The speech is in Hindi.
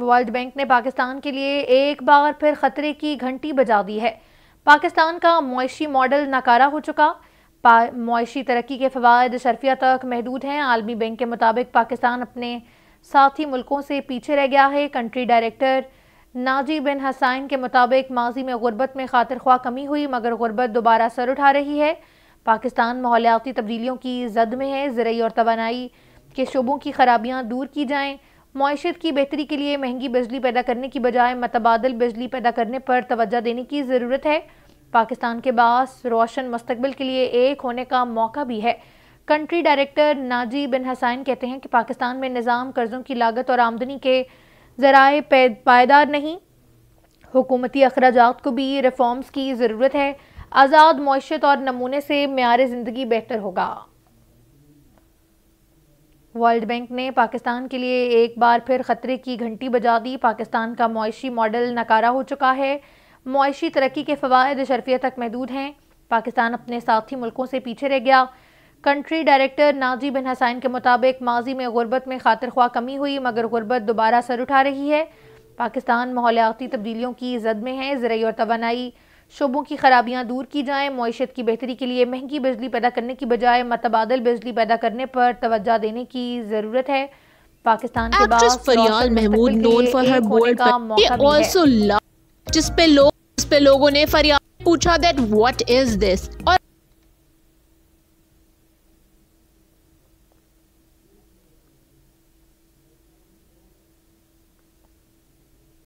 वर्ल्ड बैंक ने पाकिस्तान के लिए एक बार फिर खतरे की घंटी बजा दी है पाकिस्तान का मुशी मॉडल नाकारा हो चुका मुशी तरक्की के फवाद शर्फिया तक महदूद हैं आलमी बैंक के मुताबिक पाकिस्तान अपने साथी मुल्कों से पीछे रह गया है कंट्री डायरेक्टर नाजी बिन हसाइन के मुताबिक माजी में गुर्बत में खातिर ख्वाह कमी हुई मगर गुर्बत दोबारा सर उठा रही है पाकिस्तान मालियाती तब्दीलियों की जद में है ज़रूरी और तोानाई के शोबों की खराबियाँ दूर की जाएँ मीशत की बेहतरी के लिए महंगी बिजली पैदा करने की बजाय मतबादल बिजली पैदा करने पर तोज्जा देने की ज़रूरत है पाकिस्तान के बास रोशन मुस्तबिल के लिए एक होने का मौका भी है कंट्री डायरेक्टर नाजी बिन हसैन कहते हैं कि पाकिस्तान में निज़ाम कर्ज़ों की लागत और आमदनी के ज़राए पायदार नहीं हुकूमती अखराज को भी रिफॉर्म्स की ज़रूरत है आज़ाद मीशत और नमूने से मैार ज़िंदगी बेहतर होगा वर्ल्ड बैंक ने पाकिस्तान के लिए एक बार फिर ख़तरे की घंटी बजा दी पाकिस्तान का मुशी मॉडल नकारा हो चुका है मुशी तरक्की के फवायद शर्फियत तक महदूद हैं पाकिस्तान अपने साथी मुल्कों से पीछे रह गया कंट्री डायरेक्टर नाजी बिन हसैन के मुताबिक माजी में गुर्बत में खातर ख्वा कमी हुई मगर गुर्बत दोबारा सर उठा रही है पाकिस्तान माहौलियाती तब्दीलियों की जद में है ज़रूरी और तोानाई शोबों की खराबियां दूर की जाएं मीशत की बेहतरी के लिए महंगी बिजली पैदा करने की बजाय मतबादल बिजली पैदा करने पर तोज्जा देने की ज़रूरत है पाकिस्तान के बाद Faryal Mahmood known for her bold also जिस पे लोग जिस पे लोगों ने फरियाल पूछा दैट व्हाट इज दिस और